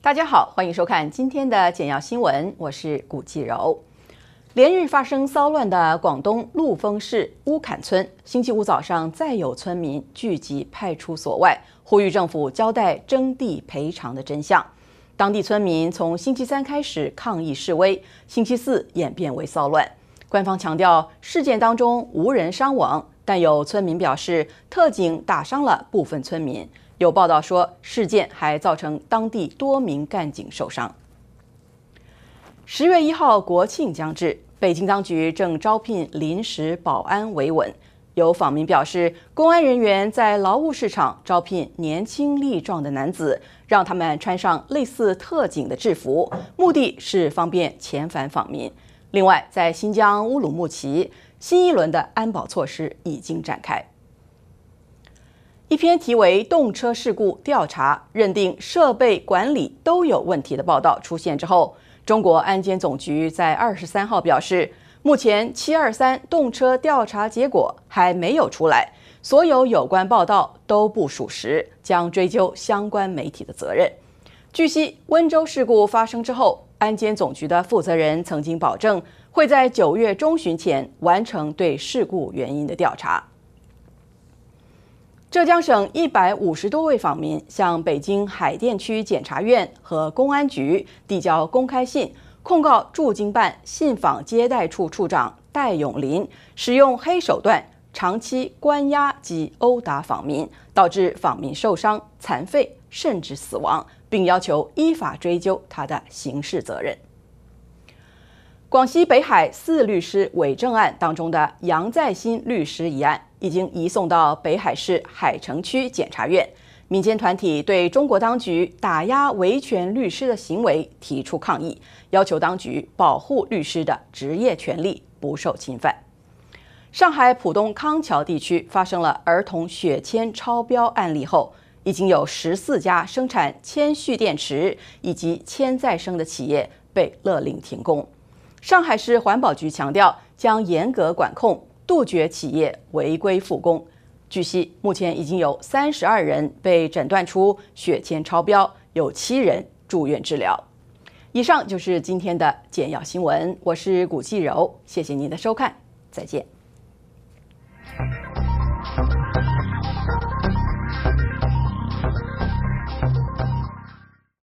大家好，欢迎收看今天的简要新闻，我是古继柔。连日发生骚乱的广东陆丰市乌坎村，星期五早上再有村民聚集派出所外，呼吁政府交代征地赔偿的真相。当地村民从星期三开始抗议示威，星期四演变为骚乱。官方强调事件当中无人伤亡，但有村民表示特警打伤了部分村民。有报道说，事件还造成当地多名干警受伤。十月一号，国庆将至，北京当局正招聘临时保安维稳。有访民表示，公安人员在劳务市场招聘年轻力壮的男子，让他们穿上类似特警的制服，目的是方便遣返访民。另外，在新疆乌鲁木齐，新一轮的安保措施已经展开。一篇题为“动车事故调查认定设备管理都有问题”的报道出现之后，中国安监总局在二十三号表示，目前七二三动车调查结果还没有出来，所有有关报道都不属实，将追究相关媒体的责任。据悉，温州事故发生之后，安监总局的负责人曾经保证会在九月中旬前完成对事故原因的调查。浙江省一百五十多位访民向北京海淀区检察院和公安局递交公开信，控告驻京办信访接待处处长戴永林使用黑手段，长期关押及殴打访民，导致访民受伤、残废甚至死亡，并要求依法追究他的刑事责任。广西北海四律师伪证案当中的杨再新律师一案已经移送到北海市海城区检察院。民间团体对中国当局打压维权律师的行为提出抗议，要求当局保护律师的职业权利不受侵犯。上海浦东康桥地区发生了儿童血铅超标案例后，已经有十四家生产铅蓄电池以及铅再生的企业被勒令停工。上海市环保局强调，将严格管控，杜绝企业违规复工。据悉，目前已经有三十二人被诊断出血铅超标，有七人住院治疗。以上就是今天的简要新闻，我是古继柔，谢谢您的收看，再见。